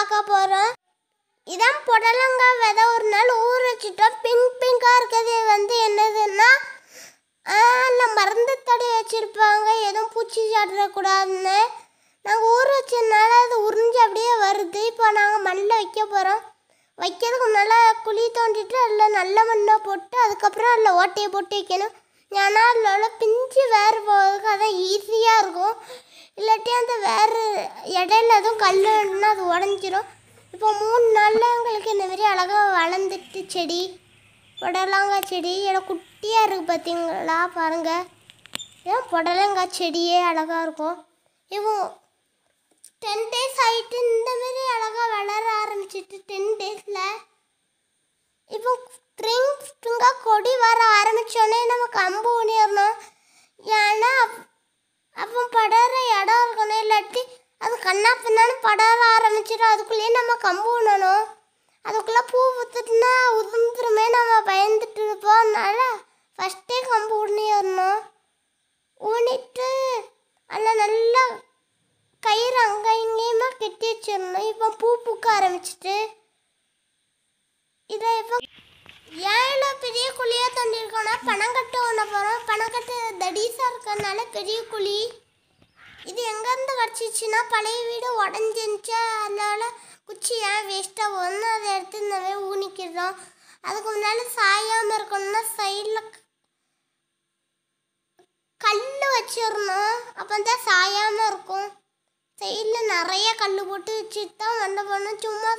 பார்க்க போகிறோம் இதான் புடலங்காய் விதை ஒரு நாள் ஊற வச்சுட்டோம் பிங்க் பிங்காக இருக்கிறது வந்து என்னதுன்னா அதில் மருந்து தடி வச்சுருப்பாங்க எதுவும் பூச்சி சாப்பிடக்கூடாதுன்னு நாங்கள் ஊற வச்சதுனால அது உறிஞ்சி அப்படியே வருது இப்போ நாங்கள் மண்ணில் வைக்க போகிறோம் வைக்கிறதுக்கு நல்லா குழி தோண்டிட்டு அதில் நல்ல மண்ணை போட்டு அதுக்கப்புறம் அதில் ஓட்டையை போட்டு வைக்கணும் ஏன்னா அதில் பிஞ்சு வேறு போகிறதுக்கு அதான் ஈஸியாக இருக்கும் இல்லாட்டி அந்த வேறு இடையில எதுவும் கல்லுன்னா அது உடஞ்சிரும் இப்போ மூணு நாளில் எங்களுக்கு இந்த மாதிரி அழகாக வளர்ந்துட்டு செடி புடலங்காய் செடி எனக்கு குட்டியாக இருக்குது பார்த்தீங்களா பாருங்கள் ஏன் புடலங்காய் செடியே அழகாக இருக்கும் இப்போ டென் டேஸ் ஆகிட்டு இந்த மாதிரி அழகாக வளர ஆரம்பிச்சிட்டு டென் டேஸ் ஒழுங்காக கொடி வர ஆரம்பித்தோடனே நம்ம கம்பு ஊனிடணும் ஏன்னா அப்போ படற இடம் இருக்கணும் இல்லாட்டி அது கண்ணா பின்னான்னு படர ஆரம்பிச்சிடும் அதுக்குள்ளேயே நம்ம கம்பு ஊனணும் அதுக்குள்ளே பூ வித்துட்டுனா உதிர்ந்துருமே நம்ம பயந்துட்டு இருப்போம் அதனால் ஃபஸ்ட்டே கம்பு ஊனிடணும் ஊனிட்டு அதில் நல்லா கயிறு அங்கே இங்கேயுமா கெட்டி வச்சிடணும் இப்போ பூ பூக்க ஆரம்பிச்சிட்டு இதை இப்போ ஏன் இவ்வளோ பெரிய குழியாக தோண்டியிருக்கோன்னா பணம் கட்ட ஒன்று போகிறோம் பணம் கட்ட தடீஸாக இருக்கிறதுனால பெரிய குழி இது எங்கேருந்து கிடச்சிச்சுன்னா பழைய வீடு உடஞ்சிருந்துச்சு அதனால் குச்சி ஏன் வேஸ்ட்டாக ஒன்று அதை எடுத்து இந்த மாதிரி ஊனிக்கிறோம் அதுக்கு முன்னால் சாயாமல் இருக்கணும்னா சைடில் கல் வச்சிடணும் அப்போ தான் சாயாமல் இருக்கும் சைடில் நிறைய கல் போட்டு வச்சுட்டு தான் மண்டை போடணும் சும்மா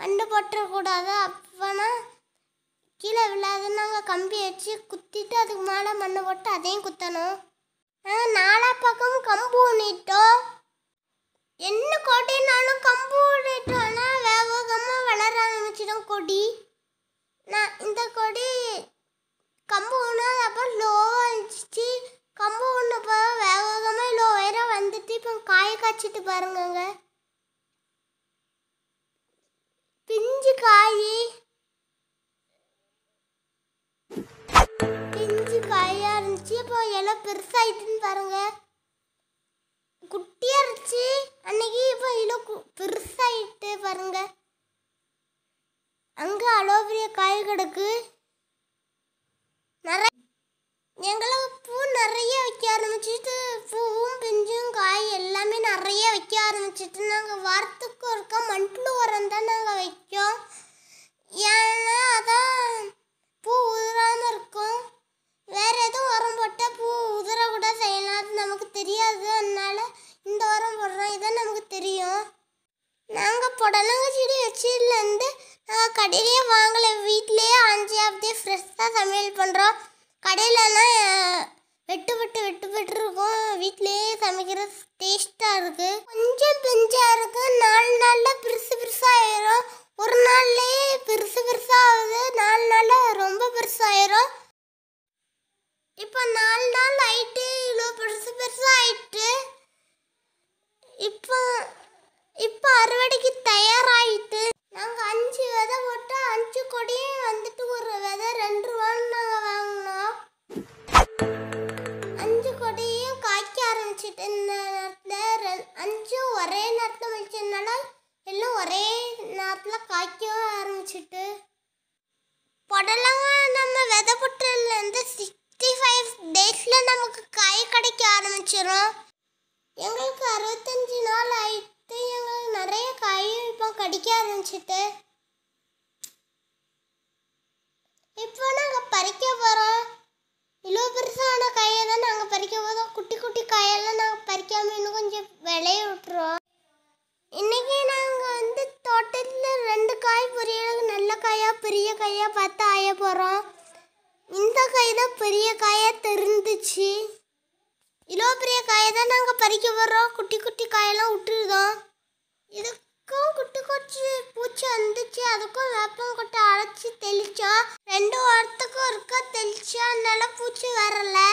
மண்டை போட்டுறக்கூடாது அப்போனா கீழே விழாதுன்னு நாங்கள் கம்பி வச்சு குத்திட்டு அதுக்கு மேலே மண்ணை போட்டு அதையும் குத்தணும் நாங்கள் நாலா பக்கமும் கம்பு ஊனிட்டோம் என்ன கொடினாலும் கம்பு ஊனிட்டோம்னா வேகமாக வளர ஆரம்பிச்சிடும் கொடி நான் இந்த கொடி கம்பு ஊனால் அப்போ லோவாக இருந்துச்சு கம்பு ஊனப்போ வேகமாக லோ உயரம் வந்துட்டு இப்போ காய காய்ச்சிட்டு பாருங்கங்க பிஞ்சு காய் எல்லாம் பெருசாயிட்டுன்னு பாருங்க குட்டியா இருந்துச்சு அன்னைக்கு இப்போ இவ்வளோ பெருசாயிட்டு பாருங்க அங்கே அளவு பெரிய காய் கிடக்கு புடலங்கச்செடி வச்சிருந்து நாங்கள் கடையிலேயே வாங்கலை வீட்டிலேயே அஞ்சு அப்படியே ஃப்ரெஷ்ஷாக சமையல் பண்ணுறோம் கடையிலலாம் வெட்டு வெட்டு வெட்டு இருக்கும் வீட்டிலேயே சமைக்கிற டேஸ்ட்டாக இருக்குது கொஞ்சம் பிஞ்சாக இருக்குது நாலு நாளில் பெருசு பெருசாகிடும் ஒரு நாள்லேயே பெருசு பெருசாகுது நாலு நாளில் ரொம்ப பெருசாகிடும் இப்போ நாலு நாள் ஆயிட்டு இவ்வளோ பெருசு பெருசாக ஆயிட்டு இப்போ காய்க்கவும் ஆரம்பிச்சிட்டு புடலங்காய் நம்ம விதை போட்டதுலேருந்து சிக்ஸ்டி ஃபைவ் டேஸில் நமக்கு காய் கிடைக்க ஆரம்பிச்சிடும் எங்களுக்கு அறுபத்தஞ்சி நாள் ஆயிட்டு எங்களுக்கு நிறைய காய் இப்போ கிடைக்க ஆரம்பிச்சிட்டு இப்போ நாங்கள் பறிக்க போகிறோம் இவ்வளோ பெருசான காயை தான் நாங்கள் பறிக்க போதும் குட்டி குட்டி காயெல்லாம் நாங்கள் பறிக்காமல் இன்னும் கொஞ்சம் விளைய விட்டுருவோம் பெரிய காயாக பார்த்து ஆய போகிறோம் இந்த காய் தான் பெரிய காயாக தெரிந்துச்சு இவ்வளோ பெரிய காயை தான் நாங்கள் பறிக்க போகிறோம் குட்டி குட்டி காயெல்லாம் விட்டுருதோம் இதுக்கும் குட்டி குட்டி பூச்சி வந்துச்சு அதுக்கும் வேப்பம் கொட்டை அழைச்சி தெளித்தோம் ரெண்டு வாரத்துக்கும் இருக்க தெளித்தோம் அதனால பூச்சி வரலை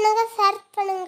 சேனலை சர்ச் பண்ணுங்கள்